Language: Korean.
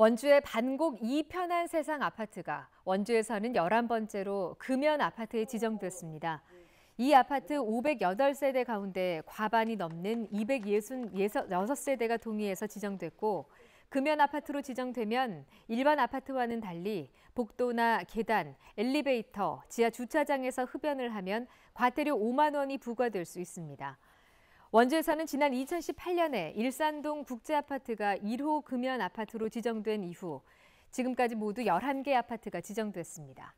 원주의 반곡 이편한 세상 아파트가 원주에서는 11번째로 금연 아파트에 지정됐습니다. 이 아파트 508세대 가운데 과반이 넘는 266세대가 동의해서 지정됐고 금연 아파트로 지정되면 일반 아파트와는 달리 복도나 계단, 엘리베이터, 지하 주차장에서 흡연을 하면 과태료 5만 원이 부과될 수 있습니다. 원주에서는 지난 2018년에 일산동 국제아파트가 1호 금연 아파트로 지정된 이후 지금까지 모두 11개 아파트가 지정됐습니다.